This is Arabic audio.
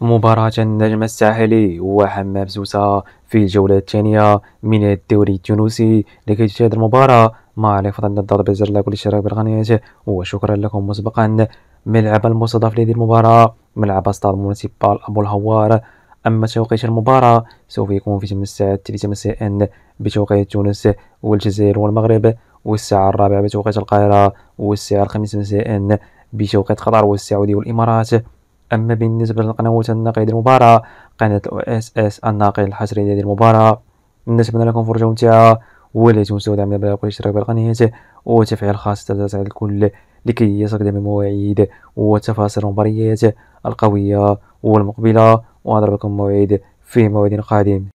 مباراة النجم الساحلي وحمام سوسة في الجولة الثانية من الدوري التونسي لكي تشاهد المباراة مع لفتن الضرب بزر لكل الشراك بالقناة وشكرا لكم مسبقا ملعب المستضاف لهذه المباراة ملعب استاد مونسيبال أبو الهوار أما توقيت المباراة سوف يكون في الساعة الثالثة مساء بتوقيت تونس والجزائر والمغرب والساعة الرابعة بتوقيت القاهرة والساعة الخامسة مساء بتوقيت قطر والسعودية والإمارات اما بالنسبه للقنوات الناقله ديال المباراه قناه الاو اس اس الناقل الحصري ديال المباراه نتمنى لكم فرجه ممتعه ولا تنسوا دعم البلاغ والاشتراك بالقناه وتفعيل خاص على الكل لكي يصلك دائما مواعيد وتفاصيل المباريات القويه والمقبله لكم موعد في موعد قادم